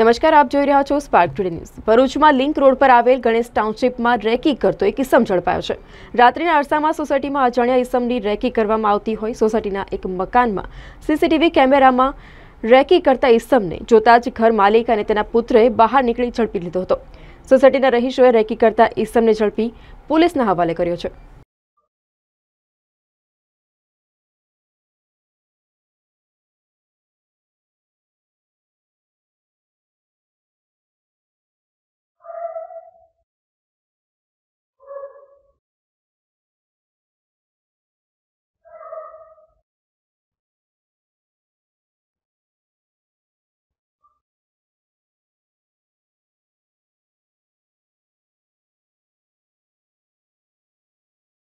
નમસ્કાર આપ જોઈ રહ્યા છો સ્પાર્ક ટુડે ન્યૂઝ ભરોચમાં લિંક રોડ પર આવેલ ગણેશ ટાઉનશિપમાં રેકી કરતો એક ઈસમ ઝડપાયો છે રાત્રિના અર્સામાં સોસાયટીમાં અજાણ્યા ઈસમની રેકી કરવામાં આવતી હોય સોસાયટીના એક મકાનમાં સીસીટીવી કેમેરામાં રેકી કરતા ઈસમને જોતા જ ઘર માલિક અને તેના પુત્રે બહાર નીકળી છડપી લીધો હતો સોસાયટીના રહીશ હોય રેકી કરતા ઈસમને જડપી પોલીસના હવાલે કર્યો છે